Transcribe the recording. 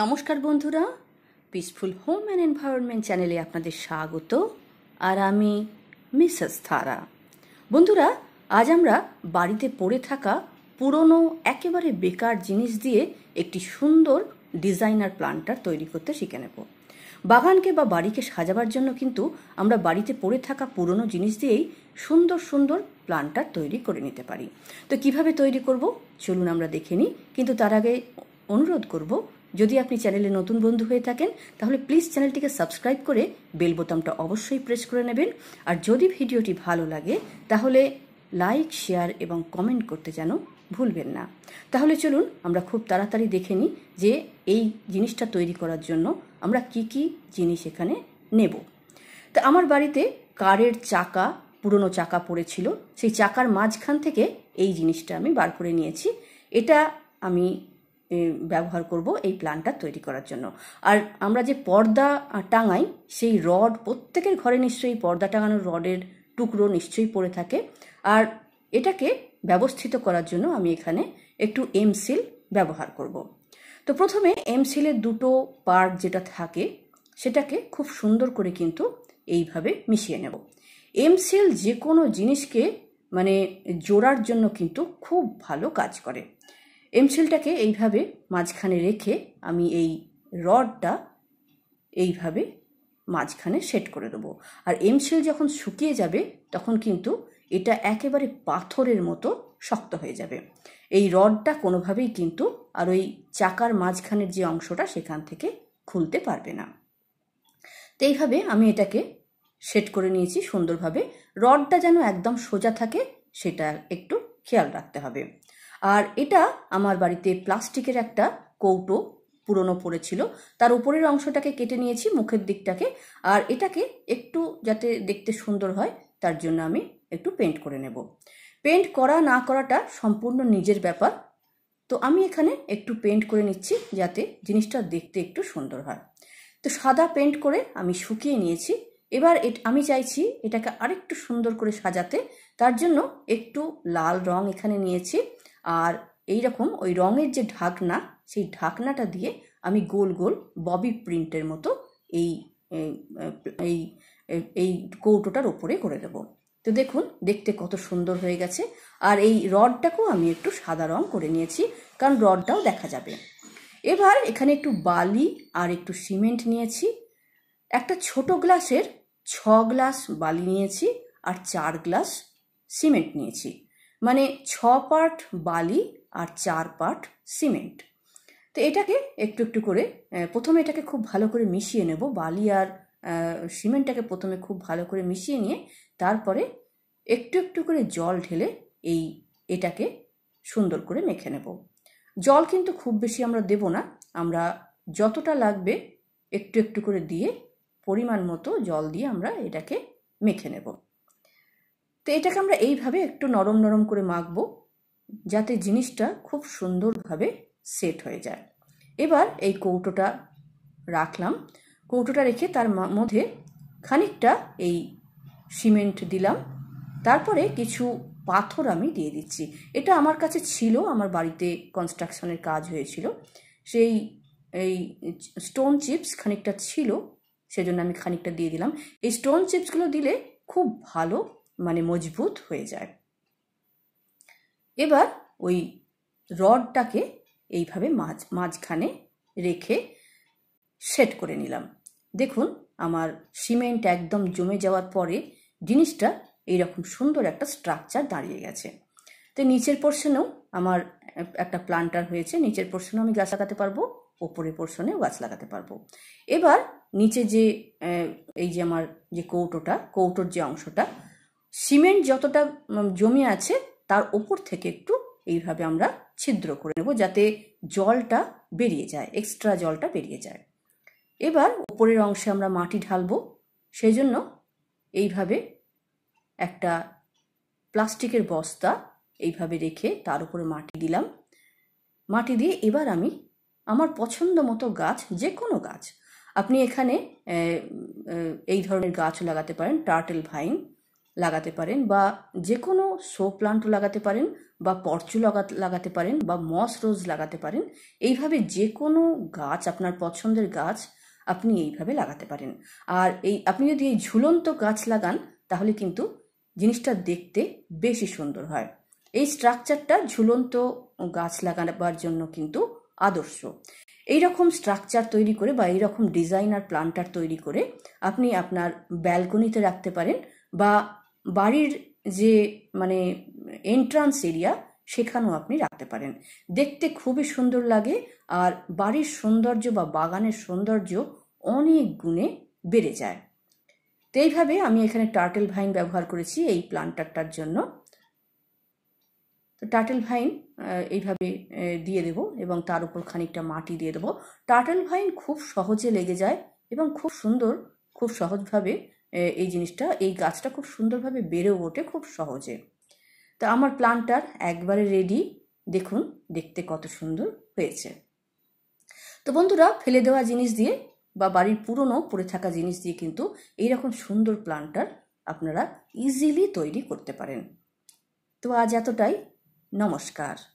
নমস্কার বন্ধুরা peaceful home and environment চ্যানেলে আপনাদের স্বাগত আর আমি মিসেস থারা বন্ধুরা আজ আমরা বাড়িতে পড়ে থাকা পুরনো একেবারে বেকার জিনিস দিয়ে একটি সুন্দর ডিজাইনার প্ল্যান্টার তৈরি করতে শিখে নেব বাগানকে বা বাড়িকে সাজাবার জন্য কিন্তু আমরা বাড়িতে পড়ে থাকা পুরনো জিনিস দিয়েই সুন্দর সুন্দর প্লান্টার তৈরি করে নিতে পারি তো কিভাবে তৈরি করব চলুন আমরা দেখে নিই কিন্তু তার আগে অনুরোধ করব যদি আপনি চ্যানেলে নতুন বন্ধু হয়ে থাকেন তাহলে প্লিজ চ্যানেলটিকে সাবস্ক্রাইব করে বেল বোতামটা অবশ্যই প্রেস করে নেবেন আর যদি ভিডিওটি ভালো লাগে তাহলে লাইক শেয়ার এবং কমেন্ট করতে যেন ভুলবেন না তাহলে চলুন আমরা খুব তাড়াতাড়ি দেখে নিই যে এই জিনিসটা তৈরি করার জন্য আমরা কি কি জিনিস এখানে নেব তা আমার বাড়িতে কারের চাকা পুরনো চাকা পড়েছিল সেই চাকার মাঝখান থেকে এই জিনিসটা আমি বার করে নিয়েছি এটা আমি ব্যবহার করব এই প্ল্যানটা তৈরি করার জন্য আর আমরা যে পর্দা টাঙাই সেই রড প্রত্যেকের ঘরে নিশ্চয়ই পর্দা টাঙানোর রডের টুকরো নিশ্চয়ই পড়ে থাকে আর এটাকে ব্যবস্থিত করার জন্য আমি এখানে একটু এমসিল ব্যবহার করব। তো প্রথমে এমসিলের দুটো পার্ট যেটা থাকে সেটাকে খুব সুন্দর করে কিন্তু এইভাবে মিশিয়ে নেব এমসিল যে কোনো জিনিসকে মানে জোড়ার জন্য কিন্তু খুব ভালো কাজ করে এমসেলটাকে এইভাবে মাঝখানে রেখে আমি এই রডটা এইভাবে মাঝখানে সেট করে দেবো আর এমসেল যখন শুকিয়ে যাবে তখন কিন্তু এটা একেবারে পাথরের মতো শক্ত হয়ে যাবে এই রডটা কোনোভাবেই কিন্তু আর ওই চাকার মাঝখানের যে অংশটা সেখান থেকে খুলতে পারবে না তো এইভাবে আমি এটাকে সেট করে নিয়েছি সুন্দরভাবে রডটা যেন একদম সোজা থাকে সেটা একটু খেয়াল রাখতে হবে আর এটা আমার বাড়িতে প্লাস্টিকের একটা কৌটো পুরনো পড়েছিল তার উপরের অংশটাকে কেটে নিয়েছি মুখের দিকটাকে আর এটাকে একটু যাতে দেখতে সুন্দর হয় তার জন্য আমি একটু পেন্ট করে নেব পেন্ট করা না করাটা সম্পূর্ণ নিজের ব্যাপার তো আমি এখানে একটু পেন্ট করে নিচ্ছি যাতে জিনিসটা দেখতে একটু সুন্দর হয় তো সাদা পেন্ট করে আমি শুকিয়ে নিয়েছি এবার আমি চাইছি এটাকে আরেকটু সুন্দর করে সাজাতে তার জন্য একটু লাল রং এখানে নিয়েছি আর এই রকম ওই রঙের যে ঢাকনা সেই ঢাকনাটা দিয়ে আমি গোল গোল ববি প্রিন্টের মতো এই এই এই কৌটোটার ওপরে করে দেবো তো দেখুন দেখতে কত সুন্দর হয়ে গেছে আর এই রডটাকেও আমি একটু সাদা রং করে নিয়েছি কারণ রডটাও দেখা যাবে এবার এখানে একটু বালি আর একটু সিমেন্ট নিয়েছি একটা ছোট গ্লাসের ছ গ্লাস বালি নিয়েছি আর চার গ্লাস সিমেন্ট নিয়েছি মানে ছ পার্ট বালি আর চার পার্ট সিমেন্ট তো এটাকে একটু একটু করে প্রথমে এটাকে খুব ভালো করে মিশিয়ে নেব বালি আর সিমেন্টটাকে প্রথমে খুব ভালো করে মিশিয়ে নিয়ে তারপরে একটু একটু করে জল ঢেলে এই এটাকে সুন্দর করে মেখে নেব জল কিন্তু খুব বেশি আমরা দেব না আমরা যতটা লাগবে একটু একটু করে দিয়ে পরিমাণ মতো জল দিয়ে আমরা এটাকে মেখে নেব তো এটাকে আমরা এইভাবে একটু নরম নরম করে মাখবো যাতে জিনিসটা খুব সুন্দরভাবে সেট হয়ে যায় এবার এই কৌটোটা রাখলাম কৌটোটা রেখে তার মধ্যে খানিকটা এই সিমেন্ট দিলাম তারপরে কিছু পাথর আমি দিয়ে দিচ্ছি এটা আমার কাছে ছিল আমার বাড়িতে কনস্ট্রাকশনের কাজ হয়েছিল সেই এই স্টোন চিপস খানিকটা ছিল সেজন্য আমি খানিকটা দিয়ে দিলাম এই স্টোন চিপসগুলো দিলে খুব ভালো মানে মজবুত হয়ে যায় এবার ওই রডটাকে এইভাবে মাঝ মাঝখানে রেখে সেট করে নিলাম দেখুন আমার সিমেন্ট একদম জমে যাওয়ার পরে জিনিসটা এইরকম সুন্দর একটা স্ট্রাকচার দাঁড়িয়ে গেছে তো নিচের পোর্শনেও আমার একটা প্লান্টার হয়েছে নিচের পোর্শনেও আমি গাছ লাগাতে পারবো ওপরে পোর্শনেও গাছ লাগাতে পারবো এবার নিচে যে এই যে আমার যে কৌটোটা কৌটোর যে অংশটা সিমেন্ট যতটা জমে আছে তার ওপর থেকে একটু এইভাবে আমরা ছিদ্র করে নেব যাতে জলটা বেরিয়ে যায় এক্সট্রা জলটা বেরিয়ে যায় এবার ওপরের অংশে আমরা মাটি ঢালব সেই জন্য এইভাবে একটা প্লাস্টিকের বস্তা এইভাবে রেখে তার উপরে মাটি দিলাম মাটি দিয়ে এবার আমি আমার পছন্দ মতো গাছ যে কোনো গাছ আপনি এখানে এই ধরনের গাছও লাগাতে পারেন টার্টেল ভাইন লাগাতে পারেন বা যে কোনো শো প্লান্টও লাগাতে পারেন বা পরচু লাগাতে পারেন বা মস রোজ লাগাতে পারেন এইভাবে যে কোনো গাছ আপনার পছন্দের গাছ আপনি এইভাবে লাগাতে পারেন আর এই আপনি যদি এই ঝুলন্ত গাছ লাগান তাহলে কিন্তু জিনিসটা দেখতে বেশি সুন্দর হয় এই স্ট্রাকচারটা ঝুলন্ত গাছ লাগাবার জন্য কিন্তু আদর্শ এই রকম স্ট্রাকচার তৈরি করে বা এই রকম ডিজাইন আর প্লান্টার তৈরি করে আপনি আপনার ব্যালকনিতে রাখতে পারেন বা বাড়ির যে মানে এন্ট্রান্স এরিয়া সেখানেও আপনি রাখতে পারেন দেখতে খুবই সুন্দর লাগে আর বাড়ির সৌন্দর্য বা বাগানের সৌন্দর্য অনেক গুণে বেড়ে যায় তো এইভাবে আমি এখানে টার্টেল ভাইন ব্যবহার করেছি এই প্লান্টারটার জন্য তো টার্টেল ভাইন এইভাবে দিয়ে দেব এবং তার উপর খানিকটা মাটি দিয়ে দেবো টার্টেল ভাইন খুব সহজে লেগে যায় এবং খুব সুন্দর খুব সহজভাবে এই জিনিসটা এই গাছটা খুব সুন্দরভাবে বেড়েও ওঠে খুব সহজে তো আমার প্লান্টার একবারে রেডি দেখুন দেখতে কত সুন্দর হয়েছে তো বন্ধুরা ফেলে দেওয়া জিনিস দিয়ে বা বাড়ির পুরনো পড়ে থাকা জিনিস দিয়ে কিন্তু এইরকম সুন্দর প্লান্টার আপনারা ইজিলি তৈরি করতে পারেন তো আজ এতটাই নমস্কার